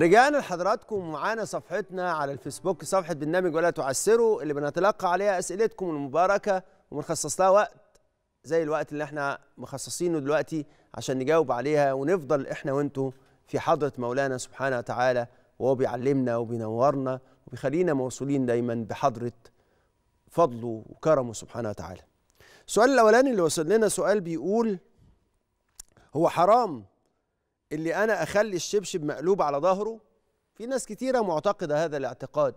رجعنا لحضراتكم معانا صفحتنا على الفيسبوك صفحة برنامج ولا تعسروا اللي بنتلقى عليها أسئلتكم المباركة وبنخصص لها وقت زي الوقت اللي احنا مخصصينه دلوقتي عشان نجاوب عليها ونفضل احنا وانتم في حضرة مولانا سبحانه وتعالى وهو بيعلمنا وبينورنا وبيخلينا موصولين دايما بحضرة فضله وكرمه سبحانه وتعالى السؤال الأولاني اللي وصل لنا سؤال بيقول هو حرام اللي انا اخلي الشبشب مقلوب على ظهره في ناس كتيره معتقده هذا الاعتقاد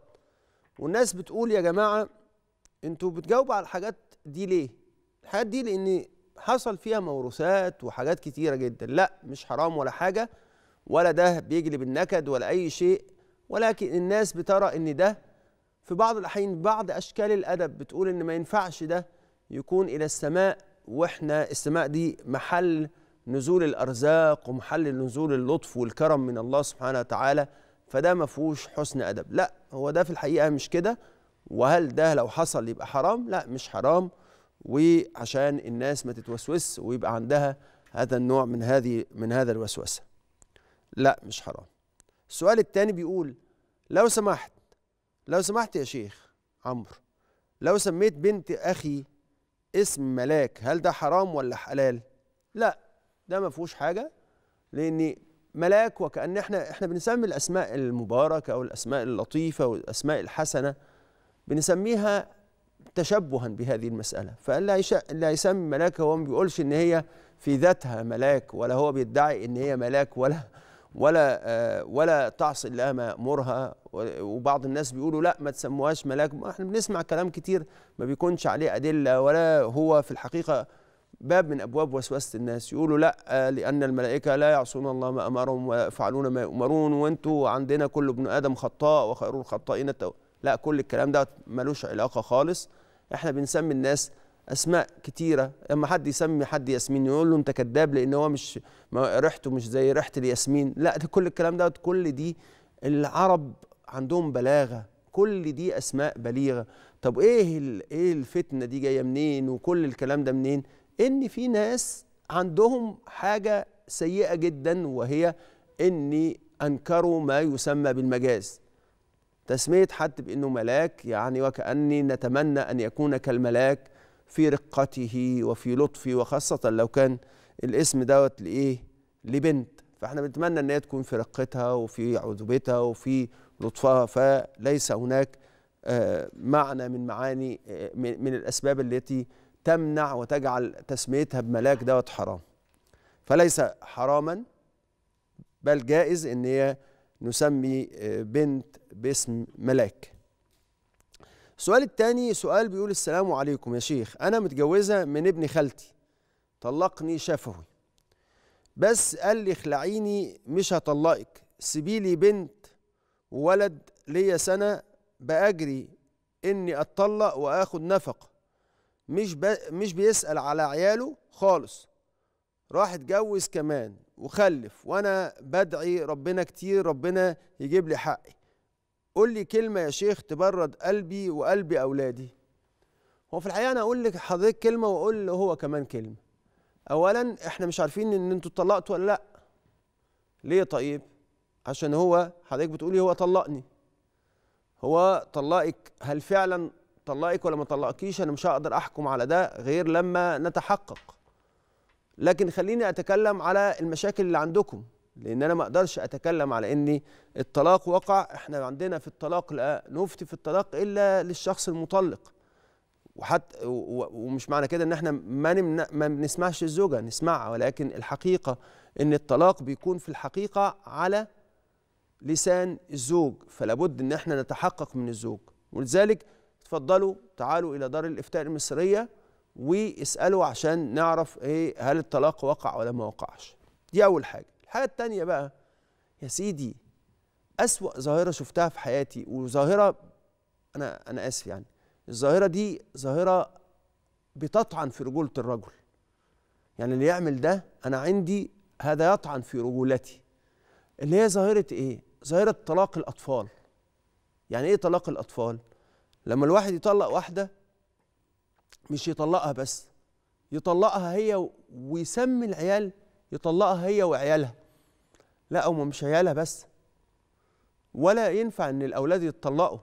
والناس بتقول يا جماعه انتوا بتجاوبوا على الحاجات دي ليه الحاجات دي لان حصل فيها موروثات وحاجات كتيره جدا لا مش حرام ولا حاجه ولا ده بيجلب النكد ولا اي شيء ولكن الناس بترى ان ده في بعض الاحيان بعض اشكال الادب بتقول ان ما ينفعش ده يكون الى السماء واحنا السماء دي محل نزول الأرزاق ومحل نزول اللطف والكرم من الله سبحانه وتعالى فده ما فيهوش حسن أدب لا هو ده في الحقيقة مش كده وهل ده لو حصل يبقى حرام لا مش حرام وعشان الناس ما تتوسوس ويبقى عندها هذا النوع من هذه من هذا الوسوسة لا مش حرام السؤال الثاني بيقول لو سمحت لو سمحت يا شيخ عمرو لو سميت بنت أخي اسم ملاك هل ده حرام ولا حلال؟ لا ده ما فيهوش حاجه لان ملاك وكأن احنا احنا بنسمي الاسماء المباركه او الاسماء اللطيفه والاسماء الحسنه بنسميها تشبها بهذه المساله فاللي هيسمي ملاك هو ما بيقولش ان هي في ذاتها ملاك ولا هو بيدعي ان هي ملاك ولا ولا آه، ولا تعصي الله ما امرها وبعض الناس بيقولوا لا ما تسموهاش ملاك ما احنا بنسمع كلام كتير ما بيكونش عليه ادله ولا هو في الحقيقه باب من أبواب وسوسة الناس يقولوا لا آه، لأن الملائكة لا يعصون الله ما أمرهم ويفعلون ما يؤمرون وأنتوا عندنا كل ابن آدم خطاء وخير الخطائين التو... لا كل الكلام ده ملوش علاقة خالص احنا بنسمي الناس اسماء كتيره اما حد يسمي حد ياسمين يقول له انت كذاب لان هو مش ريحته مش زي ريحه الياسمين لا ده كل الكلام ده كل دي العرب عندهم بلاغه كل دي اسماء بليغه طب ايه ايه الفتنه دي جايه منين وكل الكلام ده منين ان في ناس عندهم حاجه سيئه جدا وهي ان انكروا ما يسمى بالمجاز تسميه حد بانه ملاك يعني وكاني نتمنى ان يكون كالملاك في رقته وفي لطفه وخاصه لو كان الاسم دوت لايه لبنت فاحنا بنتمنى ان هي تكون في رقتها وفي عذوبتها وفي لطفها فليس هناك آه، معنى من معاني آه، من الاسباب التي تمنع وتجعل تسميتها بملاك دوت حرام فليس حراما بل جائز ان هي نسمي آه، بنت باسم ملاك السؤال الثاني سؤال بيقول السلام عليكم يا شيخ انا متجوزه من ابن خالتي طلقني شفوي بس قال لي اخلعيني مش هطلقك سيبيلي بنت وولد ليا سنه باجري اني اتطلق واخد نفقه مش ب... مش بيسأل على عياله خالص راح اتجوز كمان وخلف وانا بدعي ربنا كتير ربنا يجيب لي حقي قول لي كلمه يا شيخ تبرد قلبي وقلب اولادي هو في الحقيقه انا اقول لك حضرتك كلمه واقول له هو كمان كلمه اولا احنا مش عارفين ان انتوا اتطلقتوا ولا لا ليه طيب عشان هو حضرتك بتقولي هو طلقني هو طلقك هل فعلا طلقك ولا ما طلقكيش انا مش هقدر احكم على ده غير لما نتحقق لكن خليني اتكلم على المشاكل اللي عندكم لان انا ما اقدرش اتكلم على ان الطلاق وقع احنا عندنا في الطلاق لا نفتي في الطلاق الا للشخص المطلق وحتى ومش معنى كده ان احنا ما ما بنسمعش الزوجه نسمعها ولكن الحقيقه ان الطلاق بيكون في الحقيقه على لسان الزوج فلابد ان احنا نتحقق من الزوج ولذلك اتفضلوا تعالوا الى دار الافتاء المصريه واسالوا عشان نعرف ايه هل الطلاق وقع ولا ما وقعش دي اول حاجه الحاجه الثانيه بقى يا سيدي اسوا ظاهره شفتها في حياتي وظاهره انا انا اسف يعني الظاهره دي ظاهره بتطعن في رجوله الرجل يعني اللي يعمل ده انا عندي هذا يطعن في رجولتي اللي هي ظاهره ايه ظاهره طلاق الاطفال يعني ايه طلاق الاطفال لما الواحد يطلق واحدة مش يطلقها بس يطلقها هي ويسمي العيال يطلقها هي وعيالها لا هم مش عيالها بس ولا ينفع ان الاولاد يتطلقوا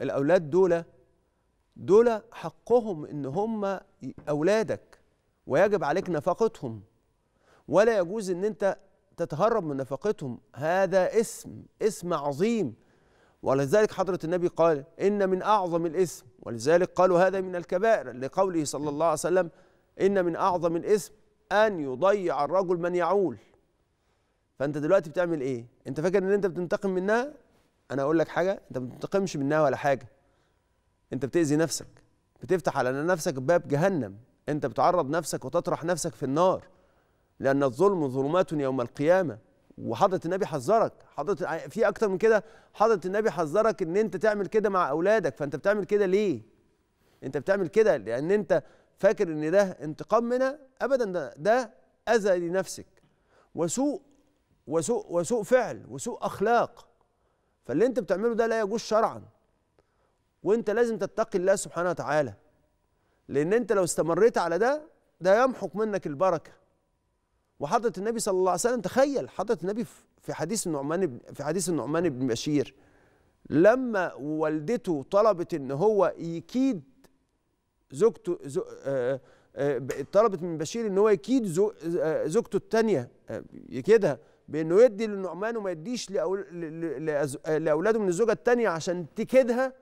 الاولاد دول دول حقهم ان هم اولادك ويجب عليك نفقتهم ولا يجوز ان انت تتهرب من نفقتهم هذا اسم اسم عظيم ولذلك حضرة النبي قال إن من أعظم الإثم ولذلك قالوا هذا من الكبائر لقوله صلى الله عليه وسلم إن من أعظم الإثم أن يضيع الرجل من يعول فأنت دلوقتي بتعمل إيه؟ أنت فاكر إن أنت بتنتقم منها؟ أنا أقول لك حاجة أنت ما بتنتقمش منها ولا حاجة أنت بتأذي نفسك بتفتح على نفسك باب جهنم أنت بتعرض نفسك وتطرح نفسك في النار لأن الظلم ظلمات يوم القيامة وحضره النبي حذرك حضره في اكتر من كده حضره النبي حذرك ان انت تعمل كده مع اولادك فانت بتعمل كده ليه انت بتعمل كده لان انت فاكر ان ده انتقام منها ابدا ده, ده اذى لنفسك وسوء وسوء وسوء فعل وسوء اخلاق فاللي انت بتعمله ده لا يجوز شرعا وانت لازم تتقي الله سبحانه وتعالى لان انت لو استمريت على ده ده يمحق منك البركه وحضره النبي صلى الله عليه وسلم تخيل حضره النبي في حديث النعمان في حديث النعمان بن بشير لما والدته طلبت ان هو يكيد زوجته زو آه آه طلبت من بشير ان هو يكيد زو آه زوجته الثانيه آه، يكيدها بانه يدي للنعمان وما يديش آه، لاولاده من الزوجه الثانيه عشان تكيدها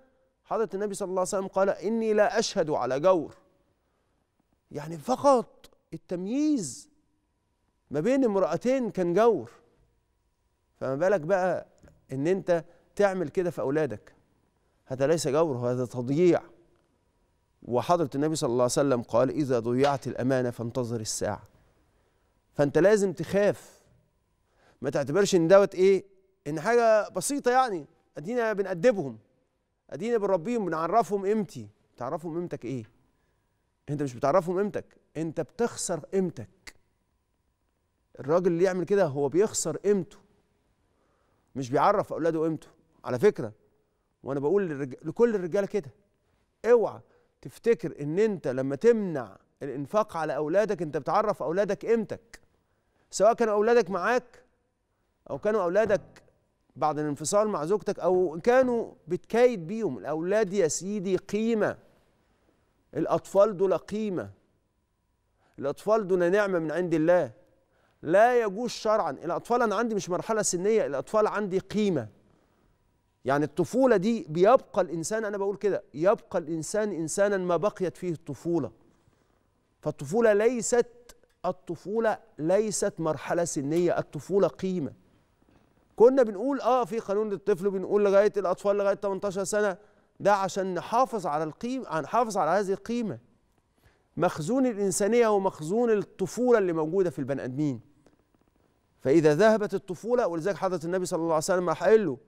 حضره النبي صلى الله عليه وسلم قال اني لا اشهد على جور يعني فقط التمييز ما بين امرأتين كان جور فما بالك بقى ان انت تعمل كده في اولادك هذا ليس جور هذا تضييع وحضرة النبي صلى الله عليه وسلم قال إذا ضيعت الأمانة فانتظر الساعة فأنت لازم تخاف ما تعتبرش إن دوت إيه إن حاجة بسيطة يعني أدينا بنأدبهم أدينا بنربيهم بنعرفهم قيمتي تعرفهم قيمتك إيه أنت مش بتعرفهم قيمتك أنت بتخسر قيمتك الراجل اللي يعمل كده هو بيخسر قيمته مش بيعرف اولاده قيمته على فكره وانا بقول لكل الرجاله كده اوعى تفتكر ان انت لما تمنع الانفاق على اولادك انت بتعرف اولادك قيمتك سواء كانوا اولادك معاك او كانوا اولادك بعد الانفصال مع زوجتك او كانوا بتكايد بيهم الاولاد يا سيدي قيمه الاطفال دول قيمه الاطفال دول نعمه من عند الله لا يجوز شرعا الأطفال أنا عندي مش مرحلة سنية الأطفال عندي قيمة يعني الطفولة دي بيبقى الإنسان أنا بقول كده يبقى الإنسان إنسانا ما بقيت فيه الطفولة فالطفولة ليست الطفولة ليست مرحلة سنية الطفولة قيمة كنا بنقول اه في قانون للطفل بنقول لغاية الأطفال لغاية 18 سنة ده عشان نحافظ على القيمة نحافظ على هذه القيمة مخزون الإنسانية ومخزون الطفولة اللي موجودة في البني آدمين فإذا ذهبت الطفولة ولذلك حضرة النبي صلى الله عليه وسلم قال له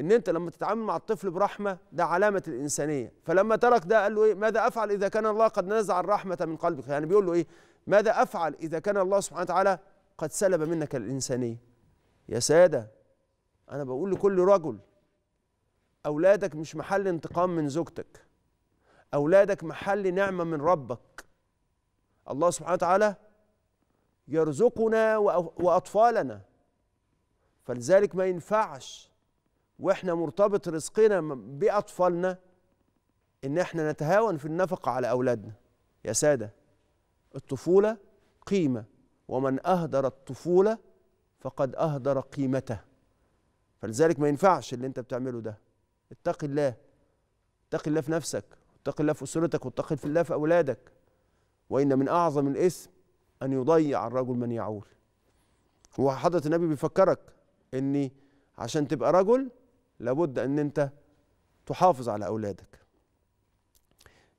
إن أنت لما تتعامل مع الطفل برحمة ده علامة الإنسانية فلما ترك ده قال له إيه ماذا أفعل إذا كان الله قد نزع الرحمة من قلبك يعني بيقول له إيه ماذا أفعل إذا كان الله سبحانه وتعالى قد سلب منك الإنسانية يا سادة أنا بقول لكل رجل أولادك مش محل انتقام من زوجتك أولادك محل نعمة من ربك الله سبحانه وتعالى يرزقنا وأطفالنا فلذلك ما ينفعش واحنا مرتبط رزقنا بأطفالنا إن احنا نتهاون في النفقة على أولادنا يا سادة الطفولة قيمة ومن أهدر الطفولة فقد أهدر قيمته فلذلك ما ينفعش اللي أنت بتعمله ده اتق الله اتق الله في نفسك اتق الله في أسرتك واتق الله في أولادك وإن من أعظم الإثم أن يضيع الرجل من يعول هو حضرة النبي بيفكرك إن عشان تبقى رجل لابد أن أنت تحافظ على أولادك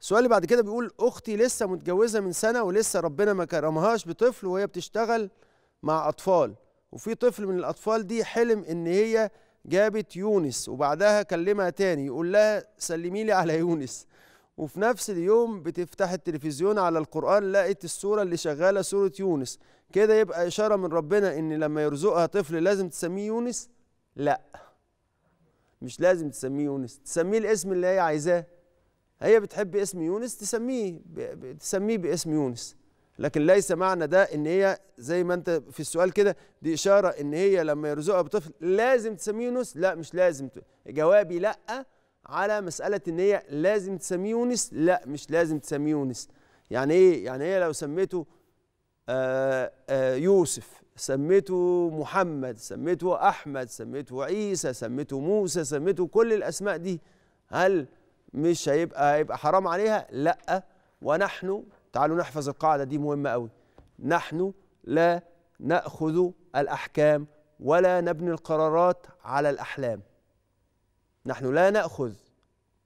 السؤال اللي بعد كده بيقول أختي لسه متجوزة من سنة ولسه ربنا ما كرمهاش بطفل وهي بتشتغل مع أطفال وفي طفل من الأطفال دي حلم إن هي جابت يونس وبعدها كلمها تاني يقول لها سلمي لي على يونس وفي نفس اليوم بتفتح التلفزيون على القرآن لقيت السورة اللي شغالة سورة يونس كده يبقى إشارة من ربنا إن لما يرزقها طفل لازم تسميه يونس لا مش لازم تسميه يونس تسميه الاسم اللي هي عايزاه هي بتحب اسم يونس تسميه ب... تسميه باسم يونس لكن ليس معنى ده ان هي زي ما انت في السؤال كده دي اشاره ان هي لما يرزقها بطفل لازم تسميه يونس لا مش لازم ت... جوابي لا على مساله ان هي لازم تسميه يونس لا مش لازم تسميه يونس يعني ايه يعني هي إيه لو سميته آآ آه، آآ آه، يوسف سميته محمد سميته احمد سميته عيسى سميته موسى سميته كل الاسماء دي هل مش هيبقى هيبقى حرام عليها لا ونحن تعالوا نحفظ القاعده دي مهمه قوي نحن لا ناخذ الاحكام ولا نبني القرارات على الاحلام نحن لا ناخذ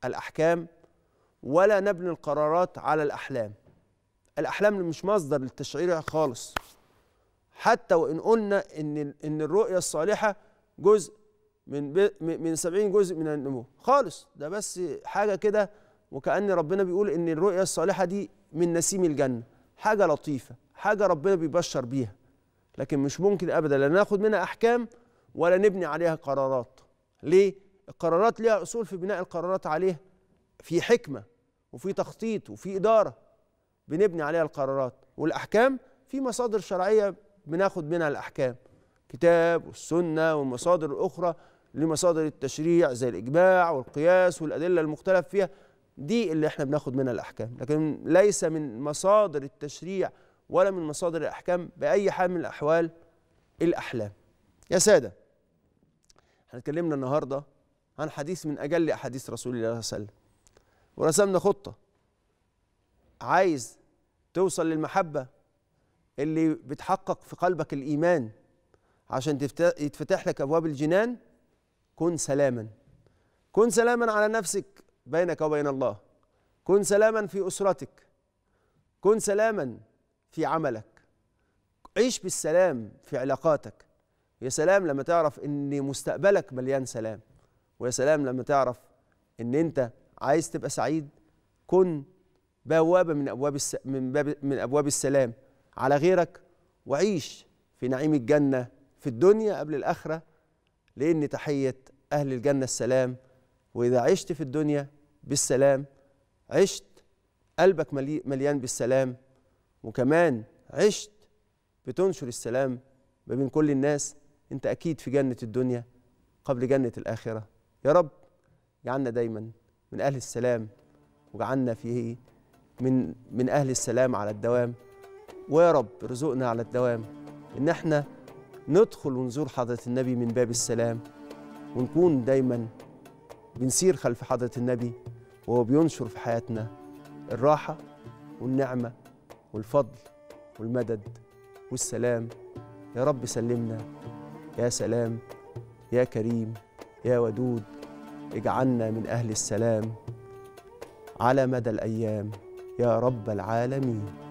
الاحكام ولا نبني القرارات على الاحلام الاحلام مش مصدر للتشعير خالص حتى وان قلنا ان ان الرؤيه الصالحه جزء من من 70 جزء من النمو خالص ده بس حاجه كده وكان ربنا بيقول ان الرؤيه الصالحه دي من نسيم الجنه حاجه لطيفه حاجه ربنا بيبشر بيها لكن مش ممكن ابدا لا ناخد منها احكام ولا نبني عليها قرارات ليه القرارات ليها اصول في بناء القرارات عليها في حكمه وفي تخطيط وفي اداره بنبني عليها القرارات والاحكام في مصادر شرعيه بناخد منها الاحكام كتاب والسنه والمصادر الاخرى لمصادر التشريع زي الاجماع والقياس والادله المختلف فيها دي اللي احنا بناخد منها الاحكام لكن ليس من مصادر التشريع ولا من مصادر الاحكام باي حال من الاحوال الاحلام يا ساده احنا اتكلمنا النهارده عن حديث من أجل أحاديث رسول الله صلى الله عليه وسلم ورسمنا خطة عايز توصل للمحبة اللي بتحقق في قلبك الإيمان عشان يتفتح لك أبواب الجنان كن سلاما كن سلاما على نفسك بينك وبين الله كن سلاما في أسرتك كن سلاما في عملك عيش بالسلام في علاقاتك يا سلام لما تعرف ان مستقبلك مليان سلام ويا سلام لما تعرف ان انت عايز تبقى سعيد كن بوابه من ابواب الس... من باب من ابواب السلام على غيرك وعيش في نعيم الجنه في الدنيا قبل الاخره لان تحيه اهل الجنه السلام واذا عشت في الدنيا بالسلام عشت قلبك مليان بالسلام وكمان عشت بتنشر السلام ما بين كل الناس انت اكيد في جنه الدنيا قبل جنه الاخره يا رب جعلنا دايما من أهل السلام وجعلنا فيه من من أهل السلام على الدوام ويا رب ارزقنا على الدوام إن احنا ندخل ونزور حضرة النبي من باب السلام ونكون دايما بنسير خلف حضرة النبي وهو بينشر في حياتنا الراحة والنعمة والفضل والمدد والسلام يا رب سلمنا يا سلام يا كريم يا ودود اجعلنا من أهل السلام على مدى الأيام يا رب العالمين